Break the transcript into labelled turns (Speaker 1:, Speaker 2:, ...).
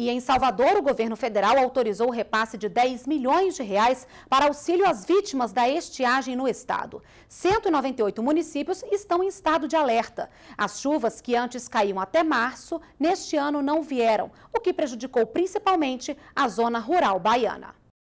Speaker 1: E em Salvador, o governo federal autorizou o repasse de 10 milhões de reais para auxílio às vítimas da estiagem no estado. 198 municípios estão em estado de alerta. As chuvas que antes caíam até março, neste ano não vieram, o que prejudicou principalmente a zona rural baiana.